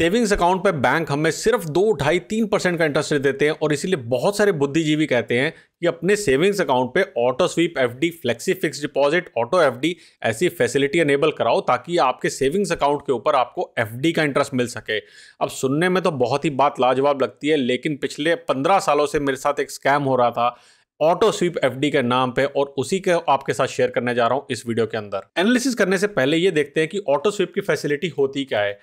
savings account पर bank हमें सिर्फ दो ढाई तीन परसेंट का इंटरेस्ट रेट देते हैं और इसीलिए बहुत सारे बुद्धिजीवी कहते हैं कि अपने सेविंग्स अकाउंट पे auto sweep FD flexi fix deposit auto FD ऐसी फैसिलिटी अनेबल कराओ ताकि आपके सेविंग्स अकाउंट के ऊपर आपको एफडी का इंटरेस्ट मिल सके अब सुनने में तो बहुत ही बात लाजवाब लगती है लेकिन पिछले पंद्रह सालों से मेरे साथ एक स्कैम हो रहा था ऑटो स्वीप एफ के नाम पे और उसी के आपके साथ शेयर करने जा रहा हूं इस वीडियो के अंदर एनालिसिस करने से पहले ये देखते हैं कि ऑटो स्वीप की फैसिलिटी होती क्या है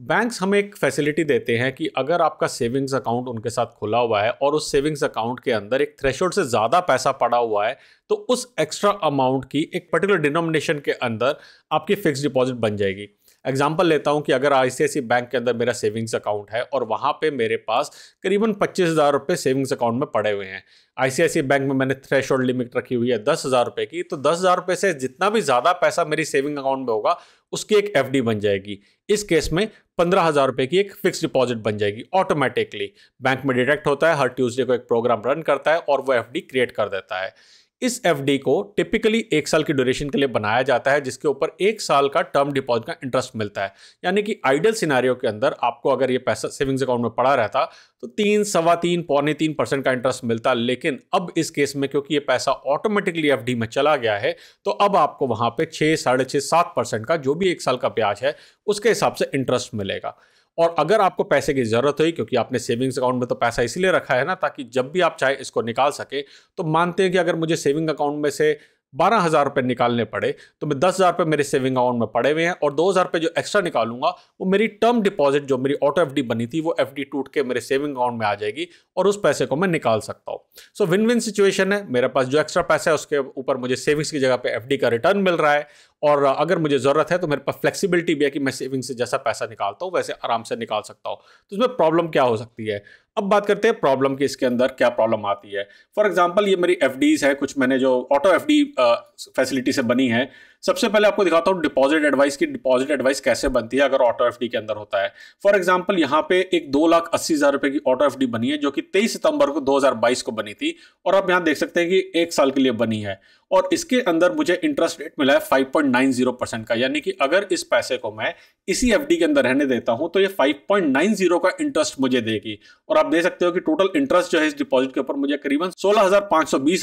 बैंक्स हमें एक फैसिलिटी देते हैं कि अगर आपका सेविंग्स अकाउंट उनके साथ खुला हुआ है और उस सेविंग्स अकाउंट के अंदर एक थ्रेशोल्ड से ज़्यादा पैसा पड़ा हुआ है तो उस एक्स्ट्रा अमाउंट की एक पर्टिकुलर डिनोमिनेशन के अंदर आपकी फिक्स डिपॉजिट बन जाएगी एग्जाम्पल लेता हूँ कि अगर आई बैंक के अंदर मेरा सेविंग्स अकाउंट है और वहाँ पे मेरे पास करीबन पच्चीस हज़ार रुपये सेविंग्स अकाउंट में पड़े हुए हैं आई बैंक में मैंने थ्रेश लिमिट रखी हुई है दस हज़ार रुपये की तो दस हज़ार रुपये से जितना भी ज़्यादा पैसा मेरी सेविंग अकाउंट में होगा उसकी एक एफ बन जाएगी इस केस में पंद्रह हज़ार रुपये की एक फिक्स डिपॉजिट बन जाएगी ऑटोमेटिकली बैंक में डिटेक्ट होता है हर ट्यूसडे को एक प्रोग्राम रन करता है और वो एफ क्रिएट कर देता है इस एफ को टिपिकली एक साल की ड्यूरेशन के लिए बनाया जाता है जिसके ऊपर एक साल का टर्म डिपॉजिट का इंटरेस्ट मिलता है यानी कि आइडियल सिनारियों के अंदर आपको अगर ये पैसा सेविंग्स अकाउंट में पड़ा रहता तो तीन सवा तीन पौने तीन परसेंट का इंटरेस्ट मिलता लेकिन अब इस केस में क्योंकि ये पैसा ऑटोमेटिकली एफ में चला गया है तो अब आपको वहाँ पर छः साढ़े छः सात परसेंट का जो भी एक साल का ब्याज है उसके हिसाब से इंटरेस्ट मिलेगा और अगर आपको पैसे की ज़रूरत हुई क्योंकि आपने सेविंग्स अकाउंट में तो पैसा इसीलिए रखा है ना ताकि जब भी आप चाहे इसको निकाल सके तो मानते हैं कि अगर मुझे सेविंग अकाउंट में से बारह हज़ार रुपये निकालने पड़े तो मैं दस हज़ार रुपये मेरे सेविंग अकाउंट में पड़े हुए हैं और दो हज़ार रुपये जो एक्स्ट्रा निकालूंगा वो मेरी टर्म डिपॉजिट जो मेरी ऑटो एफडी बनी थी वो एफडी टूट के मेरे सेविंग अकाउंट में आ जाएगी और उस पैसे को मैं निकाल सकता हूँ सो विन विन सिचुएशन है मेरे पास जो एक्स्ट्रा पैसा है उसके ऊपर मुझे सेविंग्स की जगह पर एफ का रिटर्न मिल रहा है और अगर मुझे ज़रूरत है तो मेरे पास फ्लेक्सिबिलिटी भी है कि मैं सेविंग से जैसा पैसा निकालता हूँ वैसे आराम से निकाल सकता हूँ तो इसमें प्रॉब्लम क्या हो सकती है अब बात करते हैं प्रॉब्लम की इसके अंदर क्या प्रॉब्लम आती है फॉर एग्जाम्पल ये मेरी एफ हैं कुछ मैंने जो ऑटो एफ फैसिलिटी से बनी है सबसे पहले आपको दिखाता हूँ डिपॉजिट एडवाइस की डिपॉजिट एडवाइस कैसे बनती है अगर ऑटो एफ के अंदर होता है फॉर एग्जाम्पल यहाँ पे एक दो लाख अस्सी हजार रुपए की ऑटो एफ बनी है जो कि तेईस सितंबर को बाईस को बनी थी और आप यहाँ देख सकते हैं कि एक साल के लिए बनी है और इसके अंदर मुझे इंटरेस्ट रेट मिला है 5.90 परसेंट का यानी कि अगर इस पैसे को मैं इसी एफ के अंदर रहने देता हूं तो ये 5.90 का इंटरेस्ट मुझे देगी और आप देख सकते हो कि टोटल इंटरेस्ट जो है इस डिपॉजिट के ऊपर मुझे करीबन सोलह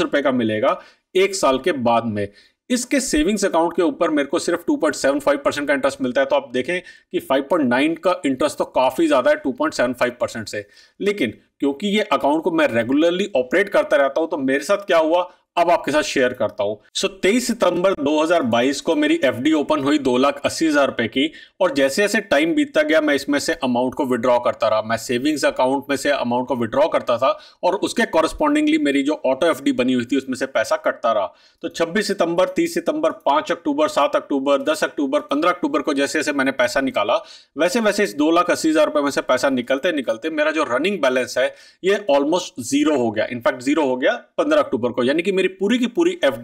रुपए का मिलेगा एक साल के बाद में इसके सेविंग्स अकाउंट के ऊपर मेरे को सिर्फ 2.75 परसेंट का इंटरेस्ट मिलता है तो आप देखें कि 5.9 का इंटरेस्ट तो काफ़ी ज़्यादा है 2.75 परसेंट से लेकिन क्योंकि ये अकाउंट को मैं रेगुलरली ऑपरेट करता रहता हूँ तो मेरे साथ क्या हुआ अब आपके साथ शेयर करता हूं सो तेईस सितंबर 2022 को मेरी एफडी ओपन हुई दो लाख अस्सी हजार रुपए की और जैसे जैसे टाइम बीतता गया मैं इसमें से अमाउंट को विड्रॉ करता रहा मैं सेविंग्स अकाउंट में से अमाउंट को विड्रॉ करता था और उसके कॉरेस्पॉन्डिंगली मेरी जो ऑटो एफ बनी हुई थी उसमें से पैसा कटता रहा तो छब्बीस सितंबर तीस सितंबर पांच अक्टूबर सात अक्टूबर दस अक्टूबर पंद्रह अक्टूबर को जैसे जैसे मैंने पैसा निकाला वैसे वैसे इस दो लाख अस्सी हजार रुपए में से पैसा निकलते निकलते मेरा जो रनिंग बैलेंस है ये ऑलमोस्ट जीरो हो गया इनफैक्ट जीरो हो गया पंद्रह अक्टूबर को यानी कि मेरी पूरी की पूरी एफ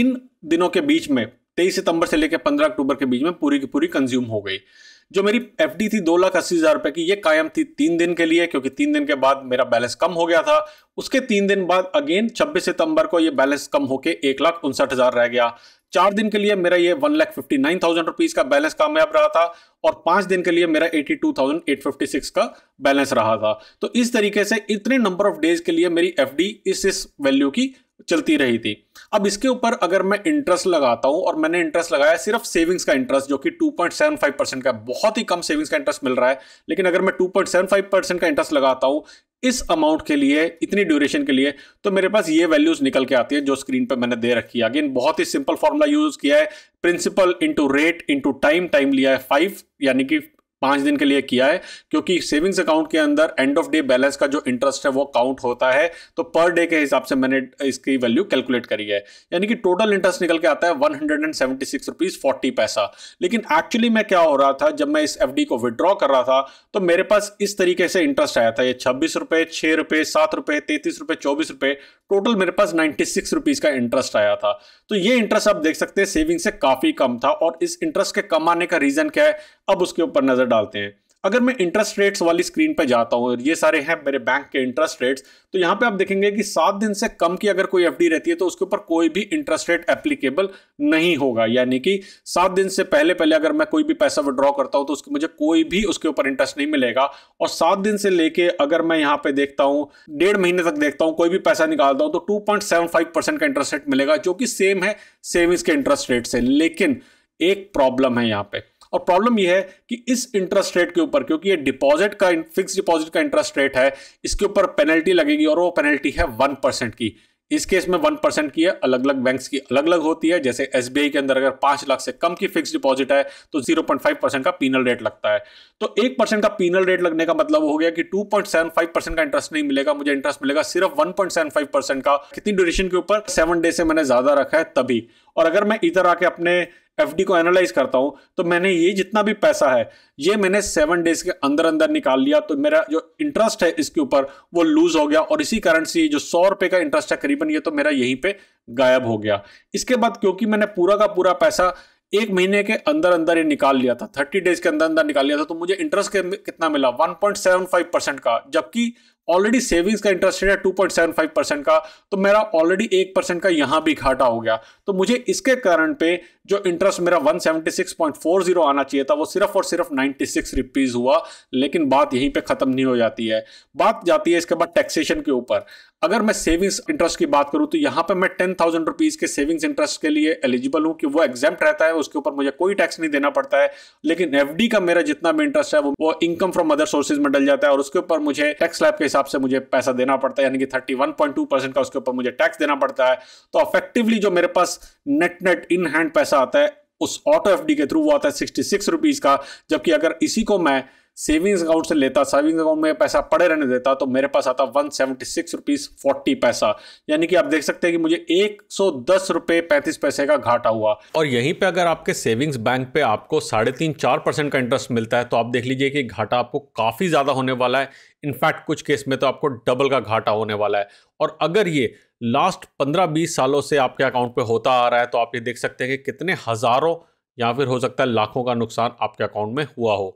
इन दिनों के बीच में तेईस सितंबर से लेकर पंद्रह अक्टूबर के बीच में पूरी की पूरी कंज्यूम हो गई जो मेरी एफ थी दो लाख अस्सी हज़ार रुपए की ये कायम थी तीन दिन के लिए क्योंकि तीन दिन के बाद मेरा बैलेंस कम हो गया था उसके तीन दिन बाद अगेन छब्बीस सितंबर को ये बैलेंस कम होकर एक लाख उनसठ हज़ार रह गया चार दिन के लिए मेरा ये one lakh fifty nine thousand rupees का बैलेंस कामयाब रहा था और पांच दिन के लिए मेरा eighty two thousand eight fifty six का बैलेंस रहा था तो इस तरीके से इतने नंबर ऑफ डेज के लिए मेरी एफ इस इस वैल्यू की चलती रही थी अब इसके ऊपर अगर मैं इंटरेस्ट लगाता हूं और मैंने इंटरेस्ट लगाया सिर्फ सेविंग्स का इंटरेस्ट जो कि 2.75 परसेंट का बहुत ही कम सेविंग्स का इंटरेस्ट मिल रहा है लेकिन अगर मैं 2.75 परसेंट का इंटरेस्ट लगाता हूं इस अमाउंट के लिए इतनी ड्यूरेशन के लिए तो मेरे पास ये वैल्यूज निकल के आती है जो स्क्रीन पर मैंने दे रखी है अगेन बहुत ही सिंपल फॉर्मूला यूज किया है principal into rate into time time लिया है फाइव यानी कि पांच दिन के लिए किया है क्योंकि सेविंग्स अकाउंट के अंदर एंड ऑफ डे बैलेंस का जो इंटरेस्ट है वो काउंट होता है तो पर डे के हिसाब से मैंने इसकी वैल्यू कैलकुलेट करी है यानी कि टोटल इंटरेस्ट निकल के आता है one hundred and seventy six rupees forty पैसा लेकिन एक्चुअली मैं क्या हो रहा था जब मैं इस एफ को विद्रॉ कर रहा था तो मेरे पास इस तरीके से इंटरेस्ट आया था ये छब्बीस रुपए छह रुपए सात रुपए तैतीस रुपए चौबीस रुपए टोटल मेरे पास नाइन्टी सिक्स रुपीज़ का इंटरेस्ट आया था तो ये इंटरेस्ट आप देख सकते हैं सेविंग से काफ़ी कम था और इस इंटरेस्ट के कम आने का रीज़न क्या है अब उसके ऊपर नज़र डालते हैं अगर मैं इंटरेस्ट रेट्स वाली स्क्रीन पर जाता हूँ ये सारे हैं मेरे बैंक के इंटरेस्ट रेट्स तो यहाँ पे आप देखेंगे कि सात दिन से कम की अगर कोई एफडी रहती है तो उसके ऊपर कोई भी इंटरेस्ट रेट एप्लीकेबल नहीं होगा यानी कि सात दिन से पहले पहले अगर मैं कोई भी पैसा विड्रॉ करता हूँ तो उसके मुझे कोई भी उसके ऊपर इंटरेस्ट नहीं मिलेगा और सात दिन से लेके अगर मैं यहाँ पे देखता हूँ डेढ़ महीने तक देखता हूँ कोई भी पैसा निकालता हूँ तो टू का इंटरेस्ट रेट मिलेगा जो कि सेम है सेविंग्स के इंटरेस्ट रेट से लेकिन एक प्रॉब्लम है यहाँ पे और प्रॉब्लम यह है कि इस इंटरेस्ट रेट के ऊपर क्योंकि ये डिपॉजिट का फिक्स डिपॉजिट का इंटरेस्ट रेट है इसके ऊपर पेनल्टी लगेगी और वो पेनल्टी है वन परसेंट की इस केस में वन परसेंट की है अलग अलग बैंक्स की अलग अलग होती है जैसे एस के अंदर अगर पांच लाख से कम की फिक्स डिपॉजिट है तो जीरो पॉइंट फाइव परसेंट का पीनल रेट लगता है तो एक परसेंट का पीनल रेट लगने का मतलब हो गया कि two point seven five percent का इंटरेस्ट नहीं मिलेगा मुझे इंटरेस्ट मिलेगा सिर्फ one point seven five percent का कितनी ड्यूरेशन के ऊपर सेवन डे से मैंने ज्यादा रखा है तभी और अगर मैं इधर आके अपने एफ को एनालाइज करता हूँ तो मैंने ये जितना भी पैसा है ये मैंने सेवन डेज के अंदर अंदर निकाल लिया तो मेरा जो इंटरेस्ट है इसके ऊपर वो लूज हो गया और इसी कारण से जो सौ रुपये का इंटरेस्ट है करीबन ये तो मेरा यहीं पे गायब हो गया इसके बाद क्योंकि मैंने पूरा का पूरा पैसा एक महीने के अंदर अंदर ये निकाल लिया था थर्टी डेज के अंदर अंदर निकाल लिया था तो मुझे इंटरेस्ट कितना मिला 1.75 परसेंट का जबकि ऑलरेडी सेविंग्स का इंटरेस्ट रेट है two point seven five percent का तो मेरा ऑलरेडी एक परसेंट का यहां भी घाटा हो गया तो मुझे इसके कारण पे जो इंटरेस्ट मेरा one seventy six point four zero आना चाहिए था वो सिर्फ और सिर्फ नाइन्टी सिक्स रुपीज़ हुआ लेकिन बात यहीं पर ख़त्म नहीं हो जाती है बात जाती है इसके बाद टैक्सेशन के ऊपर अगर मैं सेविंग्स इंटरेस्ट की बात करूं तो यहां पे मैं टेन थाउजेंड रुपीज़ के सेविंग्स इंटरेस्ट के लिए एलिजिबल हूं कि वो एग्जाम्ट रहता है उसके ऊपर मुझे कोई टैक्स नहीं देना पड़ता है लेकिन एफ का मेरा जितना भी इंटरेस्ट है वो इनकम फ्रॉम अदर सोर्सेज में डल जाता है और उसके ऊपर मुझे टैक्स लाइफ के हिसाब हिसाब से मुझे पैसा देना पड़ता है यानी कि टू परसेंट का उसके ऊपर मुझे टैक्स देना पड़ता है तो अफेक्टिवली जो मेरे पास नेट नेट इन हैंड पैसा आता है उस ऑटो एफ के थ्रू वो आता है सिक्सटी सिक्स रुपीज़ का जबकि अगर इसी को मैं सेविंग्स अकाउंट से लेता सेविंग्स अकाउंट में पैसा पड़े रहने देता तो मेरे पास आता one seventy six rupees forty पैसा यानी कि आप देख सकते हैं कि मुझे एक सौ दस रुपये पैंतीस पैसे का घाटा हुआ और यहीं पे अगर आपके सेविंग्स बैंक पे आपको साढ़े तीन चार परसेंट का इंटरेस्ट मिलता है तो आप देख लीजिए कि घाटा आपको काफ़ी ज़्यादा होने वाला है इनफैक्ट कुछ केस में तो आपको डबल का घाटा होने वाला है और अगर ये लास्ट पंद्रह बीस सालों से आपके अकाउंट पर होता आ रहा है तो आप ये देख सकते हैं कि कितने हज़ारों या फिर हो सकता है लाखों का नुकसान आपके अकाउंट में हुआ हो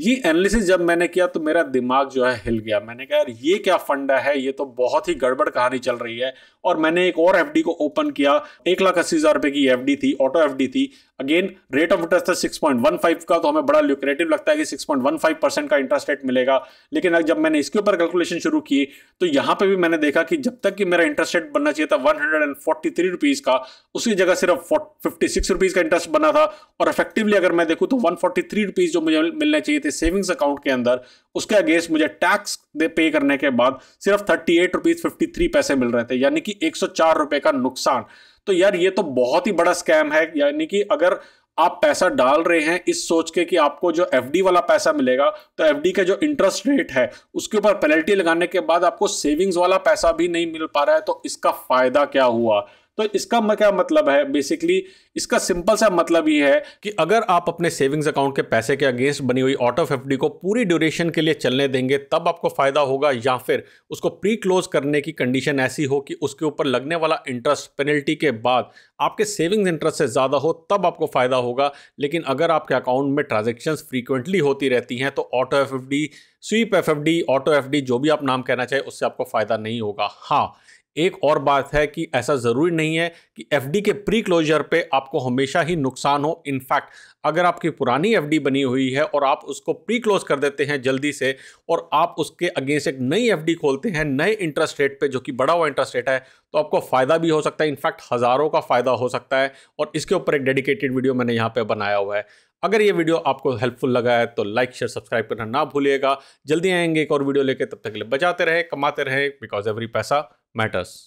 ये एनालिसिस जब मैंने किया तो मेरा दिमाग जो है हिल गया मैंने कहा यार ये क्या फंडा है ये तो बहुत ही गड़बड़ कहानी चल रही है और मैंने एक और एफडी को ओपन किया एक लाख अस्सी हजार रुपए की एफडी थी ऑटो एफडी थी अगेन रेट ऑफ इंटरेस्ट था सिक्स पॉइंट वन फाइव का तो हमें बड़ा ल्यूक्रेटिव लगता है कि six point one five percent का इंटरेस्ट रेट मिलेगा लेकिन जब मैंने इसके ऊपर कैलकुलेशन शुरू की तो यहां पर भी मैंने देखा कि जब तक कि मेरा इंटरेस्ट रेट बनना चाहिए था one hundred and forty three rupees का उसकी जगह सिर्फ फिफ्टी सिक्स रुपीज का इंटरेस्ट बना था और इफेक्टिवली अगर मैं देखूँ तो वन फोर्टी थ्री रुपीज जो मुझे मिलने देना चाहिए थे सेविंग्स अकाउंट के अंदर उसके अगेंस्ट मुझे टैक्स दे पे करने के बाद सिर्फ thirty eight rupees fifty three पैसे मिल रहे थे यानी कि एक सौ चार रुपए का नुकसान तो यार ये तो बहुत ही बड़ा स्कैम है यानी कि अगर आप पैसा डाल रहे हैं इस सोच के कि आपको जो एफ वाला पैसा मिलेगा तो एफ का जो इंटरेस्ट रेट है उसके ऊपर पेनल्टी लगाने के बाद आपको सेविंग्स वाला पैसा भी नहीं मिल पा रहा है तो इसका फायदा क्या हुआ तो इसका क्या मतलब है बेसिकली इसका सिंपल सा मतलब ये है कि अगर आप अपने सेविंग्स अकाउंट के पैसे के अगेंस्ट बनी हुई ऑटो ऑफ एफ को पूरी ड्यूरेशन के लिए चलने देंगे तब आपको फायदा होगा या फिर उसको प्री क्लोज करने की कंडीशन ऐसी हो कि उसके ऊपर लगने वाला इंटरेस्ट पेनल्टी के बाद आपके सेविंग्स इंटरेस्ट से ज़्यादा हो तब आपको फ़ायदा होगा लेकिन अगर आपके अकाउंट में ट्रांजेक्शन फ्रीक्वेंटली होती रहती हैं तो auto F F D sweep F F D auto F D जो भी आप नाम कहना चाहें उससे आपको फ़ायदा नहीं होगा हाँ एक और बात है कि ऐसा ज़रूरी नहीं है कि डी के प्री क्लोजर पे आपको हमेशा ही नुकसान हो इनफैक्ट अगर आपकी पुरानी डी बनी हुई है और आप उसको प्री क्लोज कर देते हैं जल्दी से और आप उसके अगेंस्ट एक नई डी खोलते हैं नए इंटरेस्ट रेट पे जो कि बड़ा हुआ इंटरेस्ट रेट है तो आपको फ़ायदा भी हो सकता है इनफैक्ट हज़ारों का फ़ायदा हो सकता है और इसके ऊपर एक डेडिकेटेड वीडियो मैंने यहाँ पर बनाया हुआ है अगर ये वीडियो आपको हेल्पफुल लगा है तो लाइक शेयर सब्सक्राइब करना ना भूलिएगा जल्दी आएंगे एक और वीडियो लेके तब तक के लिए बचाते रहे कमाते रहे बिकॉज एवरी पैसा matters